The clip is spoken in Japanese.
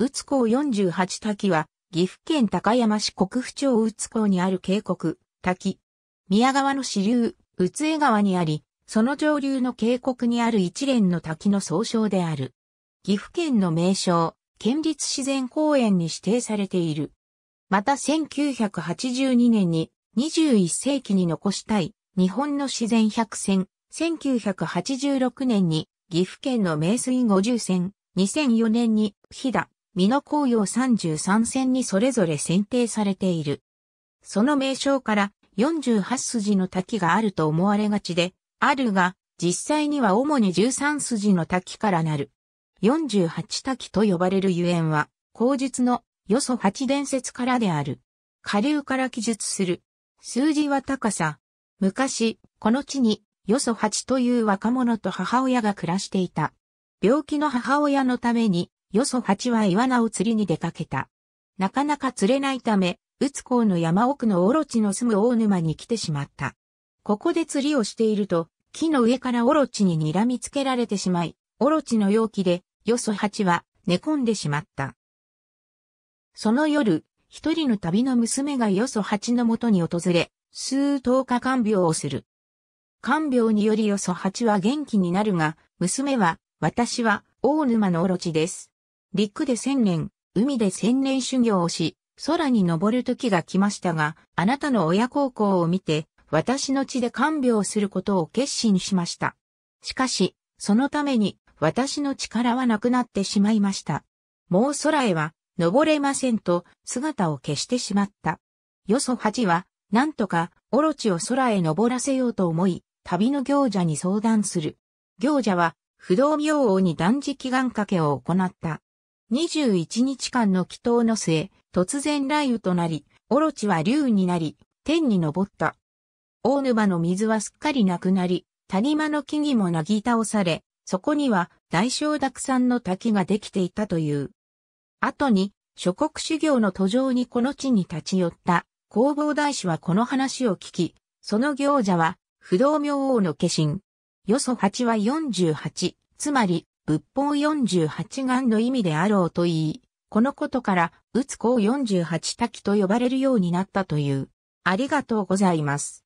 宇津港48滝は、岐阜県高山市国府町宇津港にある渓谷、滝。宮川の支流、宇津江川にあり、その上流の渓谷にある一連の滝の総称である。岐阜県の名称、県立自然公園に指定されている。また1982年に21世紀に残したい日本の自然百選、1986年に岐阜県の名水五十選、2004年に飛騨美濃紅葉33線にそれぞれ選定されている。その名称から48筋の滝があると思われがちで、あるが、実際には主に13筋の滝からなる。48滝と呼ばれるゆえんは、口述のよそ8伝説からである。下流から記述する。数字は高さ。昔、この地に、よそ8という若者と母親が暮らしていた。病気の母親のために、よそ八はイワナを釣りに出かけた。なかなか釣れないため、宇津港の山奥のオロチの住む大沼に来てしまった。ここで釣りをしていると、木の上からオロチに睨みつけられてしまい、オロチの容器で、よそ八は寝込んでしまった。その夜、一人の旅の娘がよそ八のもとに訪れ、数十日看病をする。看病によりよそ八は元気になるが、娘は、私は大沼のオロチです。陸で千年、海で千年修行をし、空に登る時が来ましたが、あなたの親孝行を見て、私の地で看病することを決心しました。しかし、そのために、私の力はなくなってしまいました。もう空へは、登れませんと、姿を消してしまった。よそ八は、なんとか、オロチを空へ登らせようと思い、旅の行者に相談する。行者は、不動明王に断食願掛けを行った。21日間の祈祷の末、突然雷雨となり、オロチは竜になり、天に昇った。大沼の水はすっかりなくなり、谷間の木々もなぎ倒され、そこには大小沢山の滝ができていたという。後に、諸国修行の途上にこの地に立ち寄った弘法大師はこの話を聞き、その行者は不動明王の化身。よそ8は48、つまり仏法48眼の意味であろうと言い、このことから、打つ四48滝と呼ばれるようになったという。ありがとうございます。